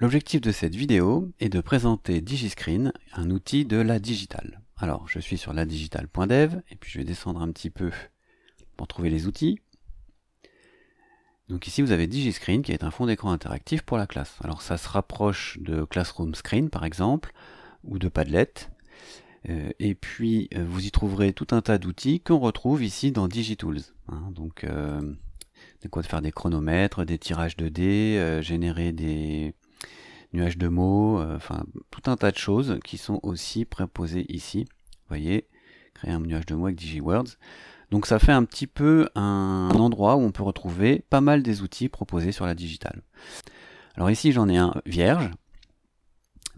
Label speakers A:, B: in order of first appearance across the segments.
A: L'objectif de cette vidéo est de présenter DigiScreen, un outil de la digital. Alors, je suis sur la digital.dev et puis je vais descendre un petit peu pour trouver les outils. Donc ici, vous avez DigiScreen qui est un fond d'écran interactif pour la classe. Alors, ça se rapproche de Classroom Screen par exemple ou de Padlet. Euh, et puis, euh, vous y trouverez tout un tas d'outils qu'on retrouve ici dans DigiTools. Hein. donc, euh, de quoi faire des chronomètres, des tirages de dés, générer des, nuages de mots, euh, enfin tout un tas de choses qui sont aussi préposées ici. Vous voyez, créer un nuage de mots avec DigiWords. Donc ça fait un petit peu un endroit où on peut retrouver pas mal des outils proposés sur la digitale. Alors ici j'en ai un vierge.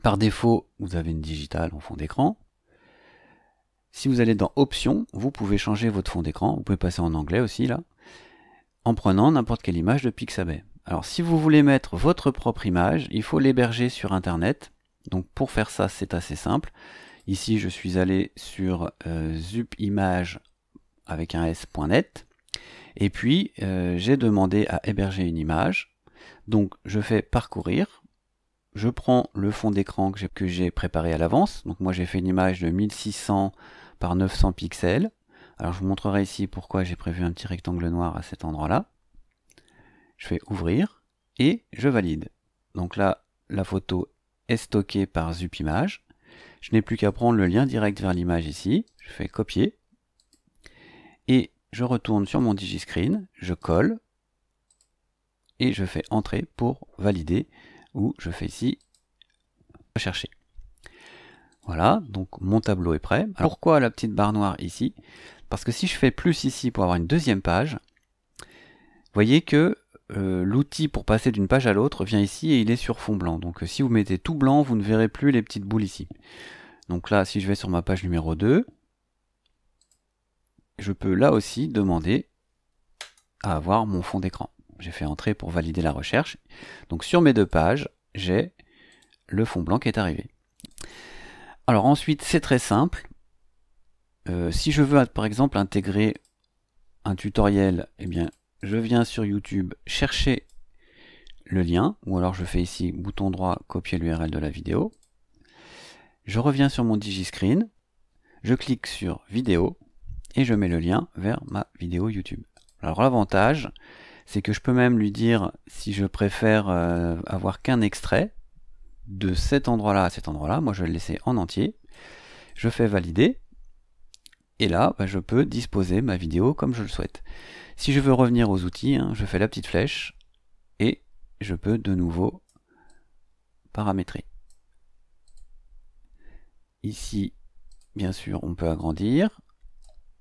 A: Par défaut, vous avez une digitale en fond d'écran. Si vous allez dans Options, vous pouvez changer votre fond d'écran. Vous pouvez passer en anglais aussi là, en prenant n'importe quelle image de Pixabay. Alors si vous voulez mettre votre propre image, il faut l'héberger sur Internet. Donc pour faire ça, c'est assez simple. Ici, je suis allé sur euh, zupimage avec un s.net. Et puis, euh, j'ai demandé à héberger une image. Donc je fais parcourir. Je prends le fond d'écran que j'ai préparé à l'avance. Donc moi j'ai fait une image de 1600 par 900 pixels. Alors je vous montrerai ici pourquoi j'ai prévu un petit rectangle noir à cet endroit-là je fais ouvrir et je valide. Donc là, la photo est stockée par ZupImage. Je n'ai plus qu'à prendre le lien direct vers l'image ici. Je fais copier. Et je retourne sur mon DigiScreen, je colle et je fais entrer pour valider ou je fais ici rechercher. Voilà, donc mon tableau est prêt. pourquoi la petite barre noire ici Parce que si je fais plus ici pour avoir une deuxième page, vous voyez que euh, l'outil pour passer d'une page à l'autre vient ici et il est sur fond blanc. Donc euh, si vous mettez tout blanc, vous ne verrez plus les petites boules ici. Donc là, si je vais sur ma page numéro 2, je peux là aussi demander à avoir mon fond d'écran. J'ai fait entrer pour valider la recherche. Donc sur mes deux pages, j'ai le fond blanc qui est arrivé. Alors ensuite, c'est très simple. Euh, si je veux par exemple intégrer un tutoriel, eh bien, je viens sur YouTube chercher le lien, ou alors je fais ici bouton droit, copier l'URL de la vidéo. Je reviens sur mon DigiScreen, je clique sur vidéo, et je mets le lien vers ma vidéo YouTube. Alors l'avantage, c'est que je peux même lui dire si je préfère euh, avoir qu'un extrait de cet endroit-là à cet endroit-là. Moi, je vais le laisser en entier. Je fais valider. Et là, bah, je peux disposer ma vidéo comme je le souhaite. Si je veux revenir aux outils, hein, je fais la petite flèche et je peux de nouveau paramétrer. Ici, bien sûr, on peut agrandir.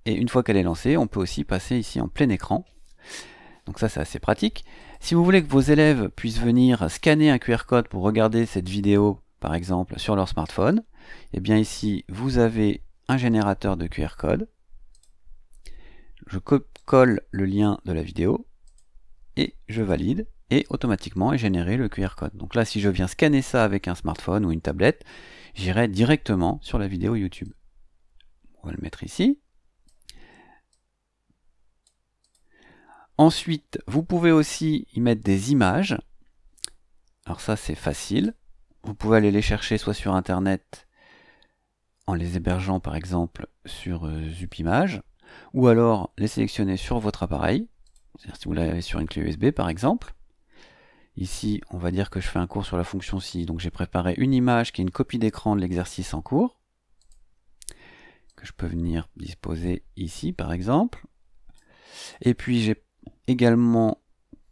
A: Et une fois qu'elle est lancée, on peut aussi passer ici en plein écran. Donc ça, c'est assez pratique. Si vous voulez que vos élèves puissent venir scanner un QR code pour regarder cette vidéo, par exemple, sur leur smartphone, et eh bien ici, vous avez un générateur de QR code. Je colle le lien de la vidéo et je valide et automatiquement est généré le QR code. Donc là, si je viens scanner ça avec un smartphone ou une tablette, j'irai directement sur la vidéo YouTube. On va le mettre ici. Ensuite, vous pouvez aussi y mettre des images. Alors ça, c'est facile. Vous pouvez aller les chercher soit sur Internet, les hébergeant par exemple sur euh, Zupimage, ou alors les sélectionner sur votre appareil, c'est-à-dire si vous l'avez sur une clé USB par exemple. Ici, on va dire que je fais un cours sur la fonction si, donc j'ai préparé une image qui est une copie d'écran de l'exercice en cours, que je peux venir disposer ici par exemple. Et puis j'ai également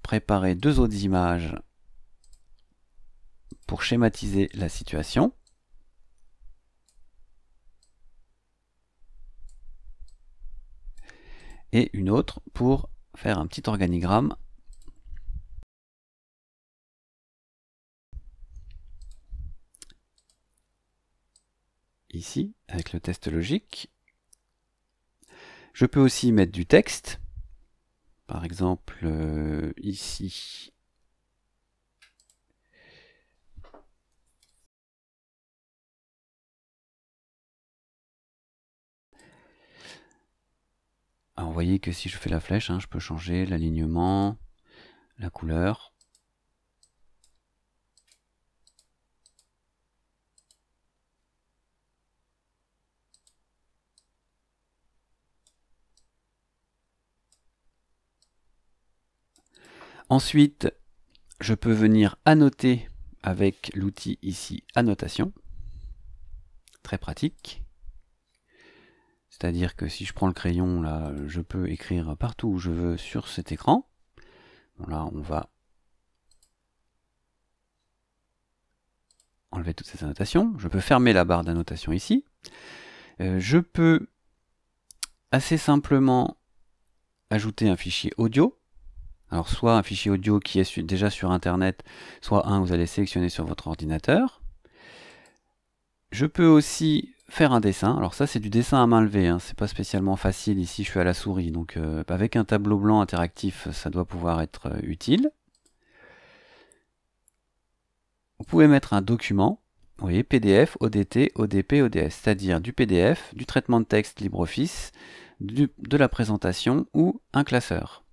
A: préparé deux autres images pour schématiser la situation. et une autre pour faire un petit organigramme ici avec le test logique. Je peux aussi mettre du texte, par exemple euh, ici Alors ah, vous voyez que si je fais la flèche, hein, je peux changer l'alignement, la couleur. Ensuite, je peux venir annoter avec l'outil ici annotation. Très pratique. C'est-à-dire que si je prends le crayon, là, je peux écrire partout où je veux sur cet écran. là, on va enlever toutes ces annotations. Je peux fermer la barre d'annotation ici. Euh, je peux assez simplement ajouter un fichier audio. Alors soit un fichier audio qui est déjà sur Internet, soit un que vous allez sélectionner sur votre ordinateur. Je peux aussi faire un dessin. Alors ça c'est du dessin à main levée, hein. c'est pas spécialement facile ici, je suis à la souris, donc euh, avec un tableau blanc interactif ça doit pouvoir être euh, utile. Vous pouvez mettre un document, voyez PDF, ODT, ODP, ODS, c'est-à-dire du PDF, du traitement de texte LibreOffice, de la présentation ou un classeur.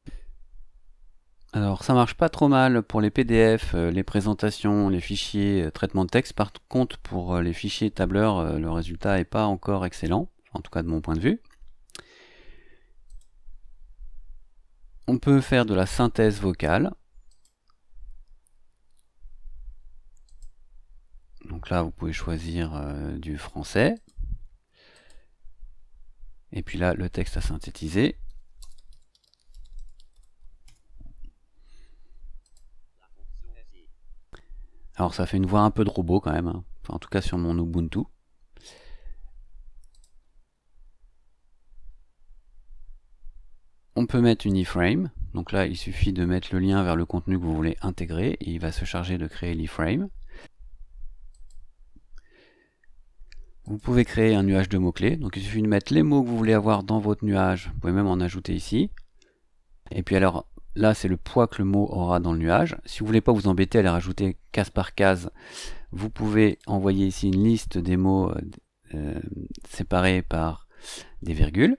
A: Alors ça marche pas trop mal pour les PDF, euh, les présentations, les fichiers euh, traitement de texte. Par contre pour euh, les fichiers tableurs, le résultat n'est pas encore excellent, en tout cas de mon point de vue. On peut faire de la synthèse vocale. Donc là vous pouvez choisir du français. Et puis là le texte à synthétiser. Alors ça fait une voix un peu de robot quand même, hein. en tout cas sur mon Ubuntu. On peut mettre une iframe, donc là il suffit de mettre le lien vers le contenu que vous voulez intégrer et il va se charger de créer l'iframe. vous pouvez créer un nuage de mots-clés, donc il suffit de mettre les mots que vous voulez avoir dans votre nuage, vous pouvez même en ajouter ici. Et puis alors là c'est le poids que le mot aura dans le nuage. Si vous voulez pas vous embêter à les rajouter case par case, vous pouvez envoyer ici une liste des mots euh, euh, séparés par des virgules.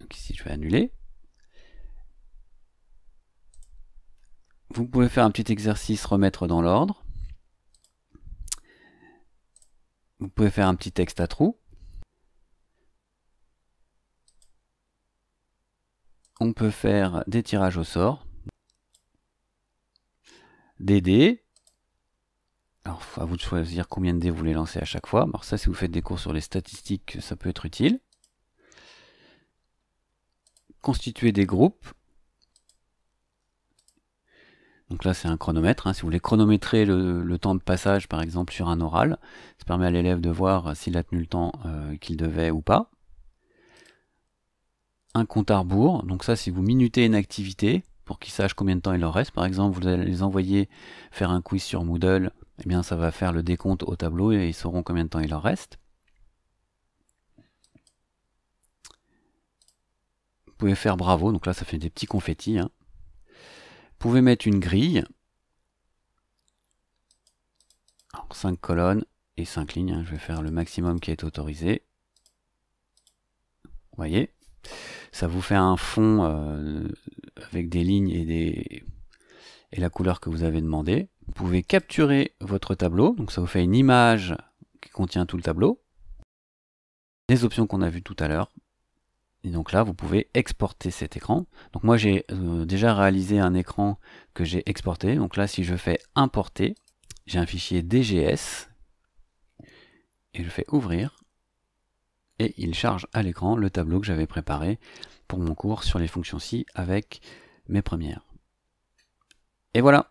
A: Donc ici je vais annuler. Vous pouvez faire un petit exercice remettre dans l'ordre. Vous pouvez faire un petit texte à trous. on peut faire des tirages au sort, des dés. Alors, à vous de choisir combien de dés vous voulez lancer à chaque fois. Alors ça, si vous faites des cours sur les statistiques, ça peut être utile. Constituer des groupes. Donc là, c'est un chronomètre. Hein. Si vous voulez chronométrer le, temps de passage, par exemple, sur un oral, ça permet à l'élève de voir s'il a tenu le temps euh, qu'il devait ou pas un compte à rebours. Donc ça, si vous minutez une activité pour qu'ils sachent combien de temps il leur reste, par exemple, vous allez les envoyer faire un quiz sur Moodle, eh bien ça va faire le décompte au tableau et ils sauront combien de temps il leur reste. Vous pouvez faire bravo, donc là ça fait des petits confettis. Hein. Vous pouvez mettre une grille. cinq 5 colonnes et 5 lignes, hein. je vais faire le maximum qui est autorisé. Vous voyez, ça vous fait un fond euh, avec des lignes et, des... et la couleur que vous avez demandé. Vous pouvez capturer votre tableau, donc ça vous fait une image qui contient tout le tableau, les options qu'on a vues tout à l'heure. Et donc là, vous pouvez exporter cet écran. Donc moi, j'ai euh, déjà réalisé un écran que j'ai exporté. Donc là, si je fais importer, j'ai un fichier DGS et je fais ouvrir et il charge à l'écran le tableau que j'avais préparé pour mon cours sur les fonctions si avec mes premières. Et voilà